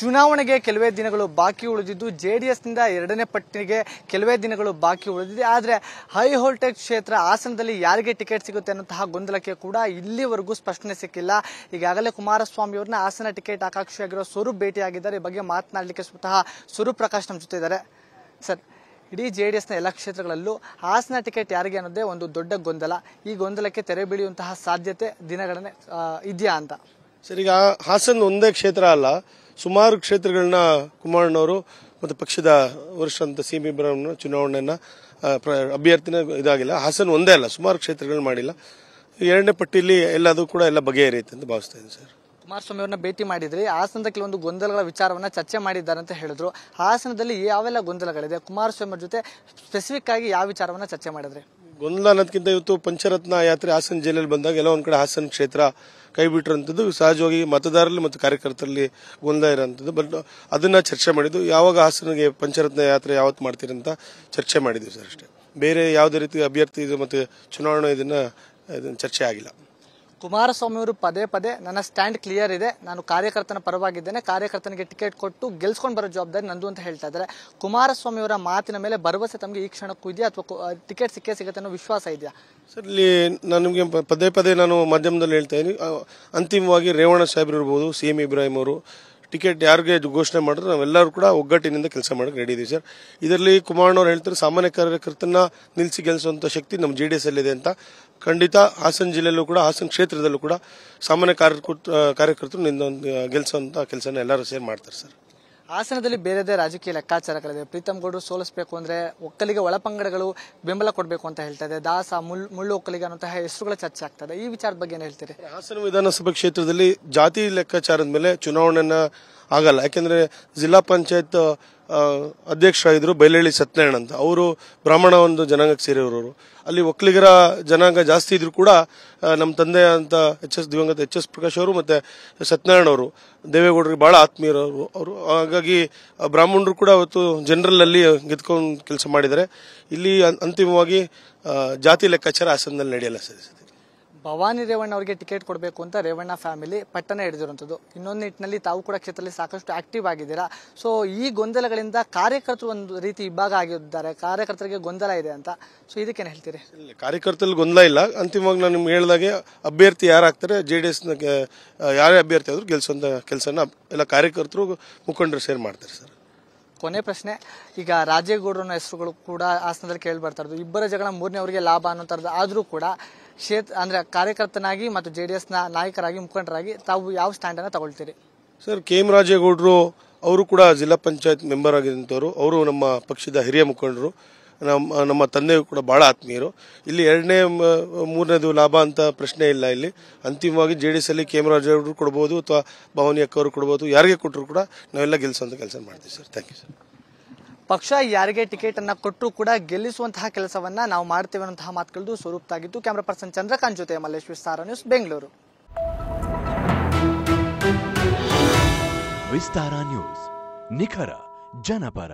ಚುನಾವಣೆಗೆ ಕೆಲವೇ ದಿನಗಳು ಬಾಕಿ ಉಳಿದಿದ್ದು ಜೆಡಿಎಸ್ನಿಂದ ಎರಡನೇ ಪಟ್ಟಿಗೆ ಕೆಲವೇ ದಿನಗಳು ಬಾಕಿ ಉಳಿದಿದೆ ಆದರೆ ಹೈ ವೋಲ್ಟೇಜ್ ಕ್ಷೇತ್ರ ಹಾಸನದಲ್ಲಿ ಯಾರಿಗೆ ಟಿಕೆಟ್ ಸಿಗುತ್ತೆ ಅನ್ನೋಂತಹ ಗೊಂದಲಕ್ಕೆ ಕೂಡ ಇಲ್ಲಿವರೆಗೂ ಸ್ಪಷ್ಟನೆ ಸಿಕ್ಕಿಲ್ಲ ಈಗಾಗಲೇ ಕುಮಾರಸ್ವಾಮಿ ಅವ್ರನ್ನ ಹಾಸನ ಟಿಕೆಟ್ ಆಕಾಂಕ್ಷಿಯಾಗಿರೋ ಸ್ವರೂಪ್ ಭೇಟಿಯಾಗಿದ್ದಾರೆ ಈ ಬಗ್ಗೆ ಮಾತನಾಡಲಿಕ್ಕೆ ಸ್ವತಃ ಸ್ವರೂಪ್ ಪ್ರಕಾಶ್ ನಮ್ಮ ಜೊತೆ ಇದ್ದಾರೆ ಸರ್ ಇಡೀ ಜೆ ಡಿ ಎಸ್ನ ಎಲ್ಲ ಕ್ಷೇತ್ರಗಳಲ್ಲೂ ಹಾಸನ ಟಿಕೆಟ್ ಯಾರಿಗೆ ಅನ್ನೋದೇ ಒಂದು ದೊಡ್ಡ ಗೊಂದಲ ಈ ಗೊಂದಲಕ್ಕೆ ತೆರೆ ಬೀಳುವಂತಹ ಸಾಧ್ಯತೆ ದಿನಗಳನ್ನೇ ಇದೆಯಾ ಅಂತ ಸರ್ ಈಗ ಹಾಸನ ಒಂದೇ ಕ್ಷೇತ್ರ ಅಲ್ಲ ಸುಮಾರು ಕ್ಷೇತ್ರಗಳನ್ನ ಕುಮಾರಣ್ಣವರು ಮತ್ತು ಪಕ್ಷದ ವರಿಷ್ಠ ಸಿ ಬಿ ಬ್ರಹ್ಮಣ್ಣ ಚುನಾವಣೆಯನ್ನು ಅಭ್ಯರ್ಥಿನ ಇದಾಗಿಲ್ಲ ಹಾಸನ ಒಂದೇ ಅಲ್ಲ ಸುಮಾರು ಕ್ಷೇತ್ರಗಳನ್ನ ಮಾಡಿಲ್ಲ ಎರಡನೇ ಪಟ್ಟಿಯಲ್ಲಿ ಎಲ್ಲದೂ ಕೂಡ ಎಲ್ಲ ಬಗೆಹರಿಯುತ್ತೆ ಅಂತ ಭಾವಿಸ್ತಾ ಇದ್ದೀನಿ ಸರ್ ಕುಮಾರಸ್ವಾಮಿ ಅವ್ರನ್ನ ಭೇಟಿ ಮಾಡಿದ್ರಿ ಹಾಸನದ ಕೆಲವೊಂದು ಗೊಂದಲಗಳ ವಿಚಾರವನ್ನ ಚರ್ಚೆ ಮಾಡಿದ್ದಾರೆ ಅಂತ ಹೇಳಿದ್ರು ಹಾಸನದಲ್ಲಿ ಯಾವೆಲ್ಲ ಗೊಂದಲಗಳಿದೆ ಕುಮಾರಸ್ವಾಮಿ ಜೊತೆ ಸ್ಪೆಸಿಫಿಕ್ ಆಗಿ ಯಾವ ವಿಚಾರವನ್ನ ಚರ್ಚೆ ಮಾಡಿದ್ರೆ ಗೊಂದಲ ಅನ್ನೋದಕ್ಕಿಂತ ಇವತ್ತು ಪಂಚರತ್ನ ಯಾತ್ರೆ ಹಾಸನ ಜಿಲ್ಲೆಯಲ್ಲಿ ಬಂದಾಗ ಎಲ್ಲ ಒಂದು ಕಡೆ ಹಾಸನ ಕ್ಷೇತ್ರ ಕೈ ಬಿಟ್ಟಿರೋಂಥದ್ದು ಸಹಜವಾಗಿ ಮತದಾರರಲ್ಲಿ ಮತ್ತು ಕಾರ್ಯಕರ್ತರಲ್ಲಿ ಗೊಂದಲ ಇರೋಂಥದ್ದು ಬಟ್ ಅದನ್ನು ಚರ್ಚೆ ಮಾಡಿದ್ದು ಯಾವಾಗ ಹಾಸನಿಗೆ ಪಂಚರತ್ನ ಯಾತ್ರೆ ಯಾವತ್ತು ಮಾಡ್ತೀರಿ ಅಂತ ಚರ್ಚೆ ಮಾಡಿದ್ದೀವಿ ಸರ್ ಅಷ್ಟೇ ಬೇರೆ ಯಾವುದೇ ರೀತಿ ಅಭ್ಯರ್ಥಿ ಇದು ಮತ್ತು ಚುನಾವಣೆ ಇದನ್ನು ಚರ್ಚೆ ಆಗಿಲ್ಲ ಅವರು ಪದೇ ಪದೇ ನನ್ನ ಸ್ಟ್ಯಾಂಡ್ ಕ್ಲಿಯರ್ ಇದೆ ನಾನು ಕಾರ್ಯಕರ್ತನ ಪರವಾಗಿದ್ದೇನೆ ಕಾರ್ಯಕರ್ತನಿಗೆ ಟಿಕೆಟ್ ಕೊಟ್ಟು ಗೆಲ್ಸ್ಕೊಂಡು ಬರೋ ಜವಾಬ್ದಾರಿ ನಂದು ಅಂತ ಹೇಳ್ತಾ ಇದ್ದಾರೆ ಅವರ ಮಾತಿನ ಮೇಲೆ ಭರವಸೆ ತಮಗೆ ಈ ಕ್ಷಣಕ್ಕೂ ಇದೆಯಾ ಅಥವಾ ಟಿಕೆಟ್ ಸಿಕ್ಕೇ ಸಿಗುತ್ತೆ ಅನ್ನೋ ವಿಶ್ವಾಸ ಇದೆಯಾ ಸರ್ ಇಲ್ಲಿ ನನಗೆ ಪದೇ ಪದೇ ನಾನು ಮಾಧ್ಯಮದಲ್ಲಿ ಹೇಳ್ತಾ ಇದ್ದೀನಿ ಅಂತಿಮವಾಗಿ ರೇವಣ್ಣ ಸಾಹೇಬ್ರು ಇರ್ಬೋದು ಸಿ ಎಂ ಇಬ್ರಾಹಿಂ ಅವರು ಟಿಕೆಟ್ ಯಾರಿಗೆ ಘೋಷಣೆ ಮಾಡಿದ್ರು ನಾವೆಲ್ಲರೂ ಕೂಡ ಒಗ್ಗಟ್ಟಿನಿಂದ ಕೆಲಸ ಮಾಡಕ್ಕೆ ರೆಡಿ ಇದೀವಿ ಸರ್ ಇದರಲ್ಲಿ ಕುಮಾರಣ್ಣವ್ರು ಹೇಳ್ತಾರೆ ಸಾಮಾನ್ಯ ಕಾರ್ಯಕರ್ತನ ನಿಲ್ಲಿಸಿ ಗೆಲ್ಲಿಸುವಂಥ ಶಕ್ತಿ ನಮ್ಮ ಜೆ ಡಿ ಎಸ್ ಅಲ್ಲಿದೆ ಅಂತ ಖಂಡಿತ ಹಾಸನ ಜಿಲ್ಲೆಯಲ್ಲೂ ಕೂಡ ಹಾಸನ ಕ್ಷೇತ್ರದಲ್ಲೂ ಕೂಡ ಸಾಮಾನ್ಯ ಕಾರ್ಯಕರ್ತರು ಗೆಲ್ಲಿಸುವಂಥ ಕೆಲಸನ ಎಲ್ಲರೂ ಸೇರಿ ಮಾಡ್ತಾರೆ ಸರ್ ಹಾಸನದಲ್ಲಿ ಬೇರೆದೇ ರಾಜಕೀಯ ಲೆಕ್ಕಾಚಾರಗಳಿದೆ ಪ್ರೀತಮ್ ಗೌಡರು ಸೋಲಿಸಬೇಕು ಅಂದರೆ ಒಕ್ಕಲಿಗೆ ಒಳಪಂಗಡಗಳು ಬೆಂಬಲ ಕೊಡಬೇಕು ಅಂತ ಹೇಳ್ತಾ ಇದೆ ದಾಸ ಮುಳ್ಳು ಒಕ್ಕಲಿಗೆ ಅನ್ನುವಂತಹ ಹೆಸರುಗಳ ಚರ್ಚೆ ಆಗ್ತದೆ ಈ ವಿಚಾರದ ಬಗ್ಗೆ ಏನು ಹೇಳ್ತೀರಿ ಹಾಸನ ವಿಧಾನಸಭಾ ಕ್ಷೇತ್ರದಲ್ಲಿ ಜಾತಿ ಲೆಕ್ಕಾಚಾರದ ಮೇಲೆ ಚುನಾವಣೆಯನ್ನ ಆಗಲ್ಲ ಯಾಕೆಂದರೆ ಜಿಲ್ಲಾ ಪಂಚಾಯತ್ ಅಧ್ಯಕ್ಷರಾಗಿದ್ದರು ಬೈಲಹಳ್ಳಿ ಸತ್ಯನಾರಾಯಣ ಅಂತ ಅವರು ಬ್ರಾಹ್ಮಣ ಒಂದು ಜನಾಂಗಕ್ಕೆ ಸೇರಿರೋರು ಅಲ್ಲಿ ಒಕ್ಕಲಿಗರ ಜನಾಂಗ ಜಾಸ್ತಿ ಇದ್ರು ಕೂಡ ನಮ್ಮ ತಂದೆ ಅಂತ ಎಚ್ ಎಸ್ ದಿವಂಗತ ಎಚ್ ಎಸ್ ಪ್ರಕಾಶ್ ಅವರು ಮತ್ತು ಸತ್ಯನಾರಾಯಣ ಅವರು ದೇವೇಗೌಡರಿಗೆ ಭಾಳ ಆತ್ಮೀಯರು ಅವರು ಹಾಗಾಗಿ ಬ್ರಾಹ್ಮಣರು ಕೂಡ ಅವತ್ತು ಜನರಲಲ್ಲಿ ಗೆದ್ಕೊಂಡು ಕೆಲಸ ಮಾಡಿದ್ದಾರೆ ಇಲ್ಲಿ ಅಂತಿಮವಾಗಿ ಜಾತಿ ಲೆಕ್ಕಾಚಾರ ಹಾಸನದಲ್ಲಿ ನಡೆಯಲ್ಲ ಸರ್ ಭವಾನಿ ರೇವಣ್ಣ ಅವರಿಗೆ ಟಿಕೆಟ್ ಕೊಡಬೇಕು ಅಂತ ರೇವಣ್ಣ ಫ್ಯಾಮಿಲಿ ಪಟ್ಟಣ ಹಿಡಿದಿರುವಂಥದ್ದು ಇನ್ನೊಂದು ನಿಟ್ಟಿನಲ್ಲಿ ತಾವು ಕೂಡ ಕ್ಷೇತ್ರದಲ್ಲಿ ಸಾಕಷ್ಟು ಆಕ್ಟಿವ್ ಆಗಿದ್ದೀರಾ ಸೊ ಈ ಗೊಂದಲಗಳಿಂದ ಕಾರ್ಯಕರ್ತರು ಒಂದು ರೀತಿ ಇಬ್ಬಾಗ ಆಗಿದ್ದಾರೆ ಕಾರ್ಯಕರ್ತರಿಗೆ ಗೊಂದಲ ಇದೆ ಅಂತ ಸೊ ಇದಕ್ಕೇನು ಹೇಳ್ತೀರಿ ಕಾರ್ಯಕರ್ತರಲ್ಲಿ ಗೊಂದಲ ಇಲ್ಲ ಅಂತಿಮವಾಗಿ ನಾನು ನಿಮ್ಗೆ ಹೇಳ್ದಾಗೆ ಅಭ್ಯರ್ಥಿ ಯಾರಾಗ್ತಾರೆ ಜೆ ಡಿ ಎಸ್ನ ಯಾರೇ ಅಭ್ಯರ್ಥಿ ಆದರೂ ಗೆಲ್ಸೋಂಥ ಕೆಲಸನ ಎಲ್ಲ ಕಾರ್ಯಕರ್ತರು ಮುಖಂಡರು ಸೇರ್ ಮಾಡ್ತಾರೆ ಸರ್ ಕೊನೆ ಪ್ರಶ್ನೆ ಈಗ ರಾಜೇಗೌಡರನ್ನ ಹೆಸರುಗಳು ಕೂಡ ಆಸನದಲ್ಲಿ ಕೇಳಿ ಬರ್ತಾ ಇರೋದು ಇಬ್ಬರ ಜಗಳ ಮೂರನೇ ಅವರಿಗೆ ಲಾಭ ಅನ್ನೋ ಥರದ್ದು ಆದರೂ ಕೂಡ ಕ್ಷೇತ್ರ ಅಂದರೆ ಕಾರ್ಯಕರ್ತನಾಗಿ ಮತ್ತು ಜೆ ಡಿ ಎಸ್ನ ನಾಯಕರಾಗಿ ಮುಖಂಡರಾಗಿ ತಾವು ಯಾವ ಸ್ಟ್ಯಾಂಡನ್ನು ತಗೊಳ್ತೀರಿ ಸರ್ ಕೆ ಎಂ ರಾಜೇಗೌಡರು ಅವರು ಕೂಡ ಜಿಲ್ಲಾ ಪಂಚಾಯತ್ ಮೆಂಬರ್ ಆಗಿದ್ದಂಥವ್ರು ಅವರು ನಮ್ಮ ಪಕ್ಷದ ಹಿರಿಯ ಮುಖಂಡರು ನಮ್ಮ ನಮ್ಮ ತಂದೆಯೂ ಕೂಡ ಭಾಳ ಆತ್ಮೀಯರು ಇಲ್ಲಿ ಎರಡನೇ ಮೂರನೇದು ಲಾಭ ಅಂತ ಪ್ರಶ್ನೆ ಇಲ್ಲ ಇಲ್ಲಿ ಅಂತಿಮವಾಗಿ ಜೆ ಡಿ ಎಸ್ ಅಲ್ಲಿ ಕೆ ರಾಜೇಗೌಡರು ಕೊಡ್ಬೋದು ಅಥವಾ ಭವಾನಿ ಅಕ್ಕವರು ಕೊಡ್ಬೋದು ಯಾರಿಗೆ ಕೊಟ್ಟರು ಕೂಡ ನಾವೆಲ್ಲ ಗೆಲ್ಸೋ ಕೆಲಸ ಮಾಡ್ತೀವಿ ಸರ್ ಥ್ಯಾಂಕ್ ಯು ಸರ್ ಪಕ್ಷ ಯಾರಿಗೆ ಟಿಕೆಟ್ ಅನ್ನ ಕೊಟ್ಟರೂ ಕೂಡ ಗೆಲ್ಲಿಸುವಂತಹ ಕೆಲಸವನ್ನ ನಾವು ಮಾಡ್ತೇವೆ ಅನ್ನುವಂತಹ ಮಾತುಗಳದು ಸ್ವರೂಪದಾಗಿದ್ದು ಕ್ಯಾಮರಾ ಪರ್ಸನ್ ಚಂದ್ರಕಾಂತ್ ಜೊತೆ ಮಲ್ಲೇಶ್ ವಿಸ್ತಾರ ನ್ಯೂಸ್ ಬೆಂಗಳೂರು ವಿಸ್ತಾರ ನ್ಯೂಸ್ ನಿಖರ ಜನಪರ